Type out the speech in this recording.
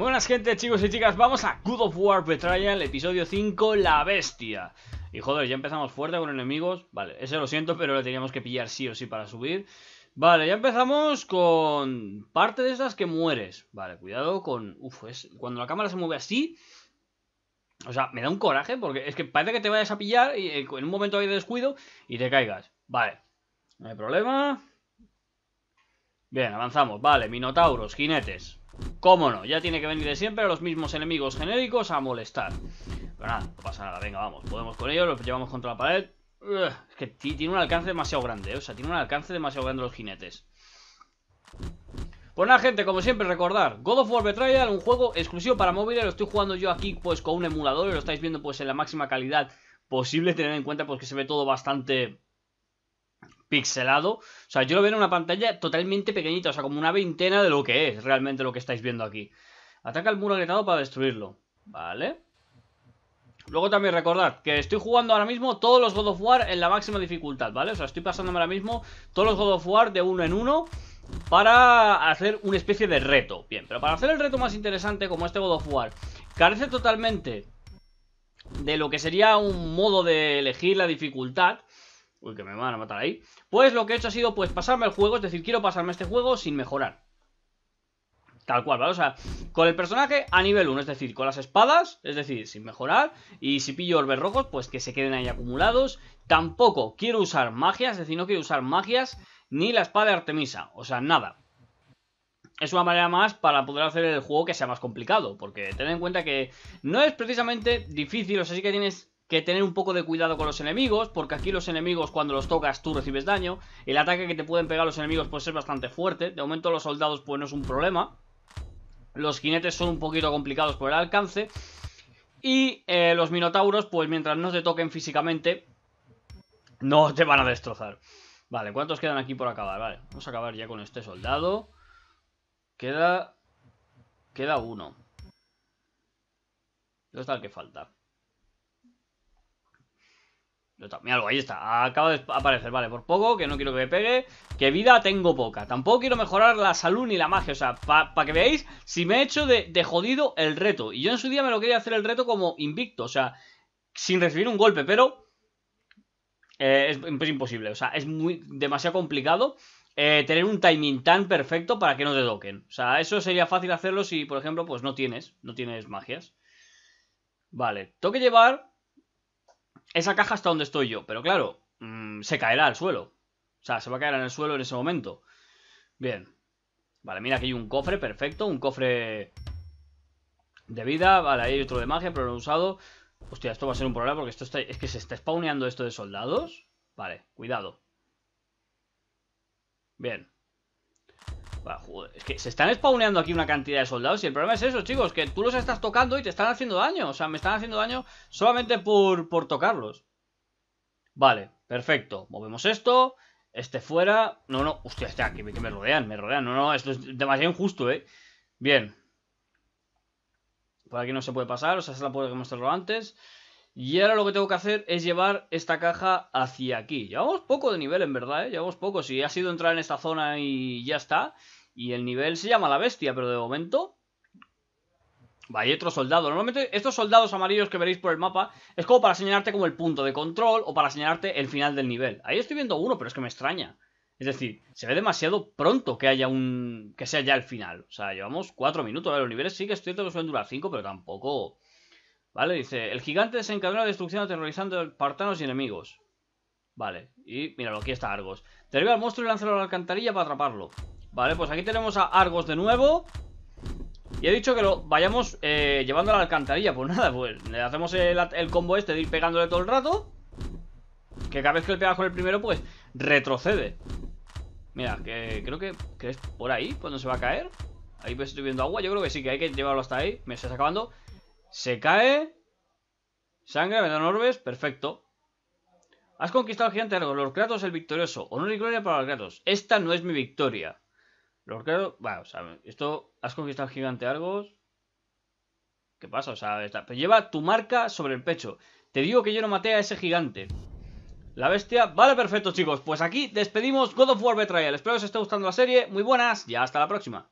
Buenas gente, chicos y chicas, vamos a Good of War Betrayal, episodio 5, La Bestia Y joder, ya empezamos fuerte con enemigos Vale, ese lo siento, pero lo teníamos que pillar sí o sí para subir Vale, ya empezamos con parte de esas que mueres Vale, cuidado con... Uf, es... cuando la cámara se mueve así O sea, me da un coraje porque es que parece que te vayas a pillar y, eh, en un momento hay de descuido y te caigas Vale, no hay problema Bien, avanzamos. Vale, minotauros, jinetes. Cómo no, ya tiene que venir de siempre a los mismos enemigos genéricos a molestar. Pero nada, no pasa nada. Venga, vamos. Podemos con ellos, los llevamos contra la pared. es que tiene un alcance demasiado grande, eh, o sea, tiene un alcance demasiado grande los jinetes. Pues nada, gente, como siempre, recordar, God of War Betrayal, un juego exclusivo para móviles, lo estoy jugando yo aquí pues con un emulador y lo estáis viendo pues en la máxima calidad posible, tener en cuenta pues que se ve todo bastante pixelado. O sea, yo lo veo en una pantalla totalmente pequeñita, o sea, como una veintena de lo que es realmente lo que estáis viendo aquí. Ataca el muro agrietado para destruirlo. Vale. Luego también recordad que estoy jugando ahora mismo todos los God of War en la máxima dificultad, ¿vale? O sea, estoy pasándome ahora mismo todos los God of War de uno en uno para hacer una especie de reto. Bien, pero para hacer el reto más interesante como este God of War, carece totalmente de lo que sería un modo de elegir la dificultad. Uy, que me van a matar ahí. Pues lo que he hecho ha sido pues pasarme el juego, es decir, quiero pasarme este juego sin mejorar. Tal cual, ¿vale? O sea, con el personaje a nivel 1, es decir, con las espadas, es decir, sin mejorar. Y si pillo orbes rojos, pues que se queden ahí acumulados. Tampoco quiero usar magias, es decir, no quiero usar magias ni la espada de Artemisa. O sea, nada. Es una manera más para poder hacer el juego que sea más complicado. Porque ten en cuenta que no es precisamente difícil, o sea, sí que tienes que tener un poco de cuidado con los enemigos, porque aquí los enemigos cuando los tocas tú recibes daño, el ataque que te pueden pegar los enemigos puede ser bastante fuerte, de momento los soldados pues no es un problema, los jinetes son un poquito complicados por el alcance, y eh, los minotauros pues mientras no te toquen físicamente, no te van a destrozar. Vale, ¿cuántos quedan aquí por acabar? Vale, vamos a acabar ya con este soldado. Queda... Queda uno. ¿Dónde está el que falta? algo ahí está. Acaba de aparecer, vale, por poco, que no quiero que me pegue. Que vida tengo poca. Tampoco quiero mejorar la salud ni la magia. O sea, para que veáis si me he hecho de, jodido el reto. Y yo en su día me lo quería hacer el reto como invicto. O sea, sin recibir un golpe, pero... Eh, es, imposible. O sea, es muy demasiado complicado eh, tener un timing tan perfecto para que no te toquen. O sea, eso sería fácil hacerlo si, por ejemplo, pues no tienes. No tienes magias. Vale, tengo que llevar esa caja está donde estoy yo, pero claro, mm, se caerá al suelo. O sea, se va a caer en el suelo en ese momento. Bien. Vale, mira, aquí hay un cofre, perfecto. Un cofre de vida. Vale, ahí hay otro de magia, pero no he usado. Hostia, esto va a ser un problema porque esto está... es que se está spawneando esto de soldados. Vale, cuidado. Bien es que se están spawneando aquí una cantidad de soldados y el problema es eso, chicos, que tú los estás tocando y te están haciendo daño. O sea, me están haciendo daño solamente por, tocarlos. Vale, perfecto. Movemos esto. Este fuera. No, no. Hostia, este aquí, que me rodean, me rodean. No, no, esto es demasiado injusto, ¿eh? Bien. Por aquí no se puede pasar, o sea, se es la puerta que hemos cerrado antes. Y ahora lo que tengo que hacer es llevar esta caja hacia aquí. Llevamos poco de nivel, en verdad, ¿eh? Llevamos poco. Si ha sido entrar en esta zona y ya está. Y el nivel se llama la bestia, pero de momento... hay otro soldado. Normalmente estos soldados amarillos que veréis por el mapa es como para señalarte como el punto de control o para señalarte el final del nivel. Ahí estoy viendo uno, pero es que me extraña. Es decir, se ve demasiado pronto que haya un... que sea ya el final. O sea, llevamos cuatro minutos. los niveles sí que es cierto que suelen durar cinco, pero tampoco... ¿Vale? Dice, el gigante desencadena la destrucción aterrorizando a partanos y enemigos. Vale, y míralo, aquí está Argos. Derriba al monstruo y lánzalo a la alcantarilla para atraparlo. Vale, pues aquí tenemos a Argos de nuevo. Y he dicho que lo vayamos eh, llevando a la alcantarilla. Pues nada, pues le hacemos el, combo este de ir pegándole todo el rato. Que cada vez que le pegas con el primero, pues retrocede. Mira, que creo que, que es por ahí cuando se va a caer. Ahí pues estoy viendo agua, yo creo que sí, que hay que llevarlo hasta ahí. Me estás acabando. Se cae. Sangre, de Orbes, perfecto. Has conquistado al gigante Argos. Los Kratos el victorioso. Honor y gloria para los Kratos. Esta no es mi victoria. Los Kratos. Bueno, o sea, esto. Has conquistado al gigante Argos. ¿Qué pasa? O sea, lleva tu marca sobre el pecho. Te digo que yo no maté a ese gigante. La bestia. Vale, perfecto, chicos. Pues aquí despedimos God of War Betrayal. Espero que os esté gustando la serie. Muy buenas Ya hasta la próxima.